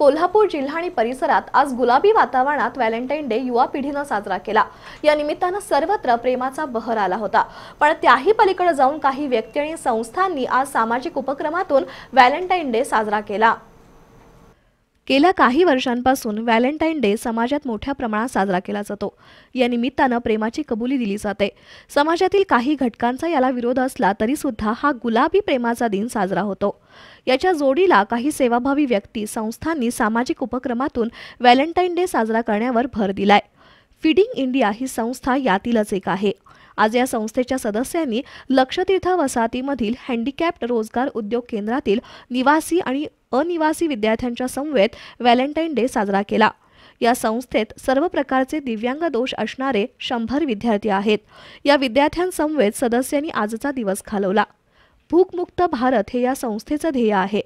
कोल्हापूर जिल्हा आणि परिसरात आज गुलाबी वातावरणात व्हॅलेंटाईन डे युवा पिढीनं साजरा केला या निमित्तानं सर्वत्र प्रेमाचा बहर आला होता पण त्याही पलीकडे जाऊन काही व्यक्ती आणि संस्थांनी आज सामाजिक उपक्रमातून व्हॅलेंटाईन डे साजरा केला गेल्या काही वर्षांपासून व्हॅलेंटाईन डे समाजात मोठ्या प्रमाणात साजरा केला जातो या निमित्तानं प्रेमाची कबुली दिली जाते समाजातील काही घटकांचा याला विरोध असला तरी सुद्धा हा गुलाबी प्रेमाचा दिन साजरा होतो याच्या जोडीला काही सेवाभावी व्यक्ती संस्थांनी सामाजिक उपक्रमातून व्हॅलेंटाईन डे साजरा करण्यावर भर दिलाय फिडिंग इंडिया ही संस्था यातीलच एक आहे आज या संस्थेच्या सदस्यांनी लक्षतीर्थ वसाहतीमधील हँडिकॅप्ड रोजगार उद्योग केंद्रातील निवासी आणि अनिवासी विद्यार्थ्यांच्या समवेत व्हॅलेंटाईन डे साजरा केला या संस्थेत सर्व प्रकारचे दिव्यांग दोष असणारे शंभर विद्यार्थी आहेत या विद्यार्थ्यांसमवेत सदस्यांनी आजचा दिवस घालवला भूकमुक्त भारत हे या संस्थेचं ध्येय आहे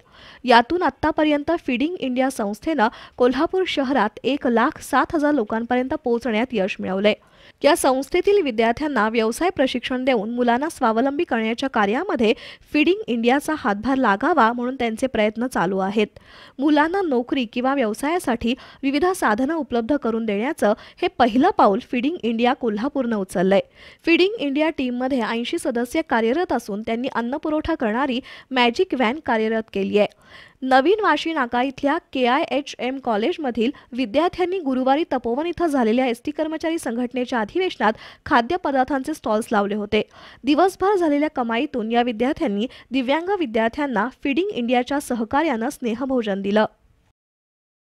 यातून आत्तापर्यंत फिडिंग इंडिया संस्थेनं कोल्हापूर शहरात एक लाख सात हजार लोकांपर्यंत पोहोचण्यात यश मिळवलंय या संस्थेतील विद्यार्थ्यांना व्यवसाय प्रशिक्षण देऊन मुलांना स्वावलंबी करण्याच्या कार्यामध्ये फिडिंग इंडियाचा हातभार लागावा म्हणून त्यांचे प्रयत्न चालू आहेत मुलांना नोकरी किंवा व्यवसायासाठी विविध साधनं उपलब्ध करून देण्याचं हे पहिलं पाऊल फिडिंग इंडिया कोल्हापूरनं उचललंय फिडिंग इंडिया टीममध्ये ऐंशी सदस्य कार्यरत असून त्यांनी अन्न करणारी मॅजिक व्हॅन कार्यरत केली आहे नवीन वाशी नाका इथल्या के आय एच एम कॉलेजमधील विद्यार्थ्यांनी गुरुवारी तपोवन इथं झालेल्या एसटी कर्मचारी संघटनेच्या अधिवेशनात खाद्यपदार्थांचे स्टॉल्स लावले होते दिवसभर झालेल्या कमाईतून या विद्यार्थ्यांनी दिव्यांग विद्यार्थ्यांना फिडिंग इंडियाच्या सहकार्यानं स्नेहभोजन दिलं